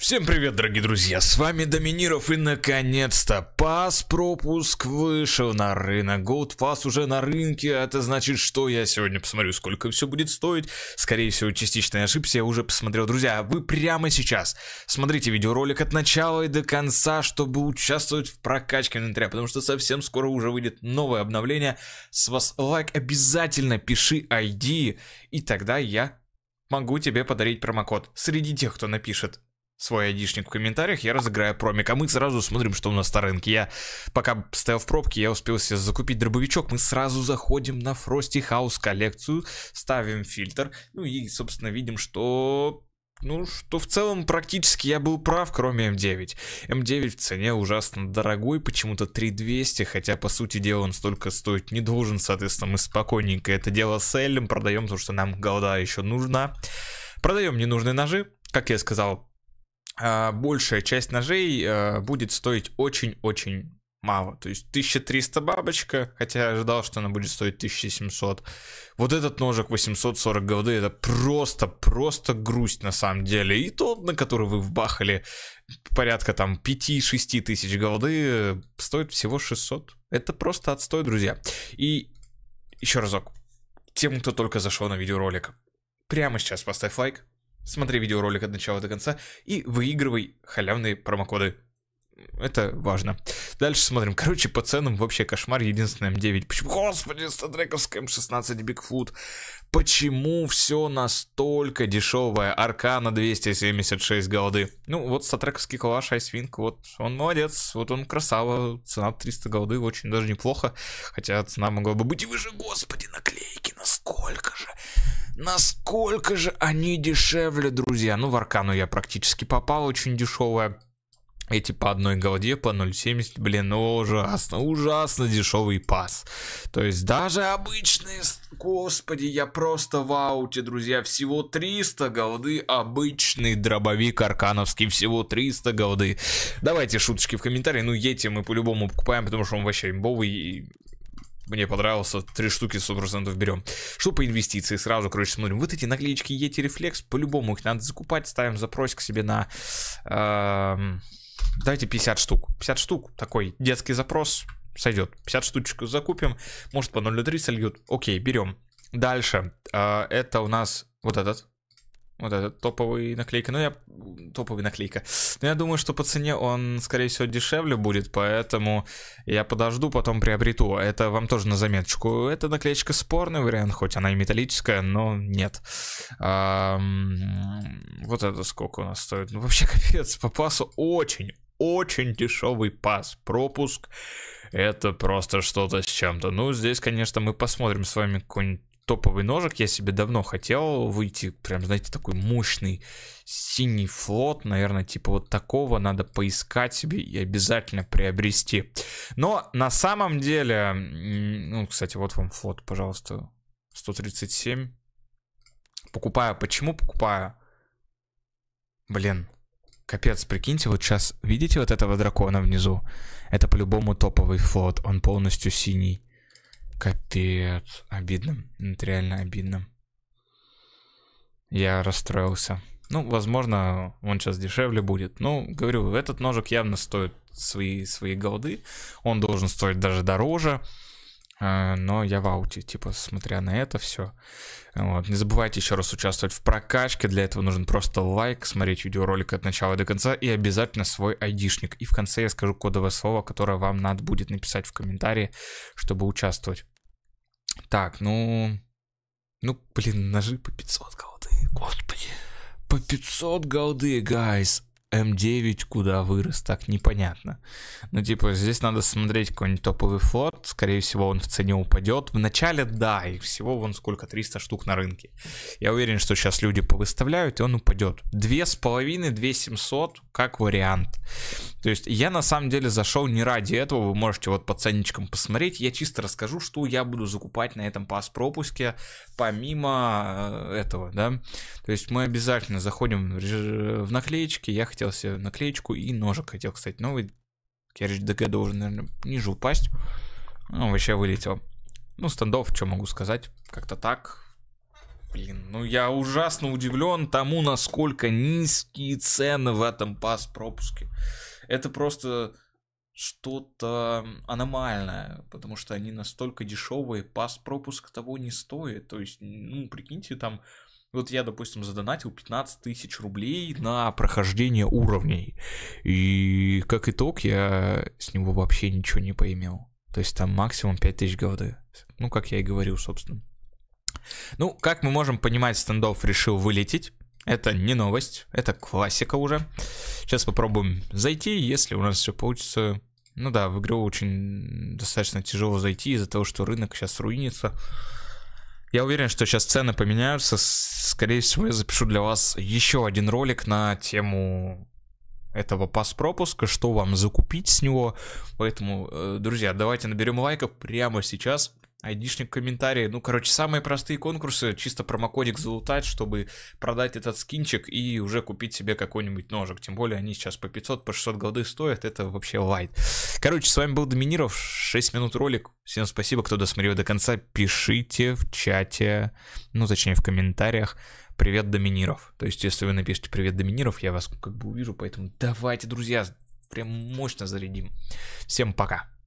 Всем привет, дорогие друзья, с вами Доминиров и наконец-то пас-пропуск вышел на рынок, Gold Pass уже на рынке, а это значит, что я сегодня посмотрю, сколько все будет стоить, скорее всего, частично я ошибся, я уже посмотрел, друзья, а вы прямо сейчас смотрите видеоролик от начала и до конца, чтобы участвовать в прокачке инвентаря, потому что совсем скоро уже выйдет новое обновление, с вас лайк, обязательно пиши ID, и тогда я могу тебе подарить промокод среди тех, кто напишет свой айдишник в комментариях, я разыграю промик. А мы сразу смотрим, что у нас на рынке. Я пока стоял в пробке, я успел себе закупить дробовичок. Мы сразу заходим на Frosty House коллекцию, ставим фильтр. Ну и, собственно, видим, что... Ну, что в целом практически я был прав, кроме М9. Эм М9 эм в цене ужасно дорогой, почему-то 3200, хотя, по сути дела, он столько стоить не должен, соответственно, мы спокойненько это дело селим, продаем, то что нам голода еще нужна. Продаем ненужные ножи, как я сказал, а, большая часть ножей а, будет стоить очень-очень мало. То есть 1300 бабочка, хотя я ожидал, что она будет стоить 1700. Вот этот ножик 840 голды, это просто-просто грусть на самом деле. И тот, на который вы вбахали порядка там 5-6 тысяч голды, стоит всего 600. Это просто отстой, друзья. И еще разок, тем, кто только зашел на видеоролик, прямо сейчас поставь лайк, Смотри видеоролик от начала до конца и выигрывай халявные промокоды. Это важно. Дальше смотрим. Короче, по ценам вообще кошмар. Единственное М9. Почему? Господи, статреков М16 Бигфут. Почему все настолько дешевое? Аркана 276 голды. Ну, вот статрековский калаш Айсвинг, вот он молодец, вот он красава. Цена 300 голды, очень даже неплохо. Хотя цена могла бы быть и выше. Господи, наклей Насколько же они дешевле, друзья? Ну, в Аркану я практически попал, очень дешевая. Эти по одной голде, по 0.70, блин, ну ужасно, ужасно дешевый пас. То есть даже обычные, господи, я просто в ауте, друзья, всего 300 голды, обычный дробовик аркановский, всего 300 голды. Давайте шуточки в комментарии, ну Йети мы по-любому покупаем, потому что он вообще имбовый, мне понравился, три штуки 100% берем. Что по инвестиции? Сразу, короче, смотрим. Вот эти наклеечки Yeti Reflex, по-любому их надо закупать, ставим запрос к себе на... Э, давайте 50 штук. 50 штук, такой детский запрос, сойдет. 50 штучек закупим, может по 0.3 сольют. Окей, берем. Дальше, э, это у нас вот этот вот этот топовый наклейка. Ну, я... Топовый наклейка. Но я думаю, что по цене он, скорее всего, дешевле будет, поэтому я подожду, потом приобрету. А это вам тоже на заметочку. Это наклеечка спорный вариант, хоть она и металлическая, но нет. А, вот это сколько у нас стоит? Ну, вообще, капец, по пасу очень, очень дешевый пас. Пропуск это просто что-то с чем-то. Ну, здесь, конечно, мы посмотрим с вами какой-нибудь топовый ножик. Я себе давно хотел выйти, прям, знаете, такой мощный синий флот, наверное, типа вот такого надо поискать себе и обязательно приобрести. Но на самом деле, ну, кстати, вот вам флот, пожалуйста, 137. Покупаю. Почему покупаю? Блин, Капец, прикиньте, вот сейчас видите вот этого дракона внизу? Это по-любому топовый флот, он полностью синий. Капец. Обидно. Это реально обидно. Я расстроился. Ну, возможно, он сейчас дешевле будет. Ну, говорю, этот ножик явно стоит свои, свои голды. Он должен стоить даже дороже. А, но я в ауте, типа, смотря на это все. Вот. Не забывайте еще раз участвовать в прокачке. Для этого нужен просто лайк, смотреть видеоролик от начала до конца и обязательно свой айдишник. И в конце я скажу кодовое слово, которое вам надо будет написать в комментарии, чтобы участвовать. Так, ну... Ну, блин, ножи по 500 голды, господи. По 500 голды, guys. М9 куда вырос, так непонятно. Ну, типа, здесь надо смотреть какой-нибудь топовый флот. Скорее всего, он в цене упадет. Вначале, да, и всего вон сколько, 300 штук на рынке. Я уверен, что сейчас люди повыставляют, и он упадет. 2,5, 2700, как вариант. То есть, я на самом деле зашел не ради этого. Вы можете вот по ценничкам посмотреть. Я чисто расскажу, что я буду закупать на этом пас-пропуске, помимо э, этого, да. То есть, мы обязательно заходим в наклеечки. Я хотел хотел себе наклеечку и ножик хотел, кстати, новый. Керридж ДГ должен, наверное, ниже упасть. Ну, вообще вылетел. Ну, стендов, что могу сказать, как-то так. Блин, ну я ужасно удивлен тому, насколько низкие цены в этом пас-пропуске. Это просто что-то аномальное, потому что они настолько дешевые, пас-пропуск того не стоит. То есть, ну, прикиньте, там вот я, допустим, задонатил 15 тысяч рублей на прохождение уровней. И как итог, я с него вообще ничего не поимел. То есть там максимум 5 тысяч голды. Ну, как я и говорил, собственно. Ну, как мы можем понимать, стендов решил вылететь. Это не новость, это классика уже. Сейчас попробуем зайти, если у нас все получится. Ну да, в игру очень достаточно тяжело зайти из-за того, что рынок сейчас руинится. Я уверен, что сейчас цены поменяются. Скорее всего, я запишу для вас еще один ролик на тему этого пас-пропуска, что вам закупить с него. Поэтому, э, друзья, давайте наберем лайков прямо сейчас. Айдишник комментарии. Ну, короче, самые простые конкурсы, чисто промокодик залутать, чтобы продать этот скинчик и уже купить себе какой-нибудь ножик. Тем более они сейчас по 500, по 600 голды стоят, это вообще лайт. Короче, с вами был Доминиров, 6 минут ролик. Всем спасибо, кто досмотрел до конца. Пишите в чате, ну, точнее, в комментариях. Привет, Доминиров. То есть, если вы напишите «Привет, Доминиров», я вас как бы увижу, поэтому давайте, друзья, прям мощно зарядим. Всем пока.